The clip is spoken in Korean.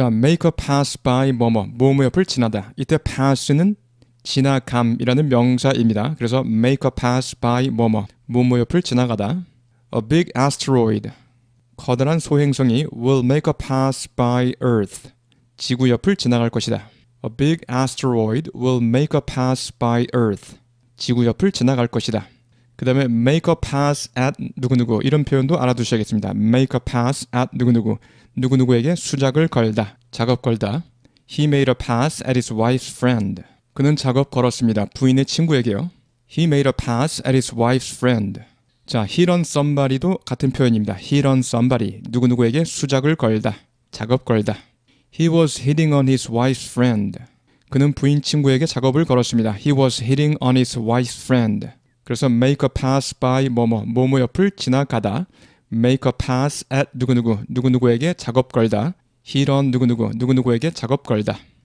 자, make a pass by 뭐뭐 뭐뭐 옆을 지나다. 이때 pass는 지나감이라는 명사입니다. 그래서 make a pass by 뭐뭐 뭐뭐 옆을 지나가다. A big asteroid 커다란 소행성이 will make a pass by Earth 지구 옆을 지나갈 것이다. A big asteroid will make a pass by Earth 지구 옆을 지나갈 것이다. 그 다음에 make a pass at 누구누구 이런 표현도 알아두셔야겠습니다. make a pass at 누구누구 누구누구에게 수작을 걸다, 작업 걸다 He made a pass at his wife's friend. 그는 작업 걸었습니다. 부인의 친구에게요. He made a pass at his wife's friend. 자, he on somebody도 같은 표현입니다. he on somebody. 누구누구에게 수작을 걸다, 작업 걸다. He was hitting on his wife's friend. 그는 부인 친구에게 작업을 걸었습니다. He was hitting on his wife's friend. 그래서 make a pass by 뭐뭐 뭐뭐 옆을 지나가다 make a pass at 누구누구 누구누구에게 작업 걸다 he run 누구누구 누구누구에게 작업 걸다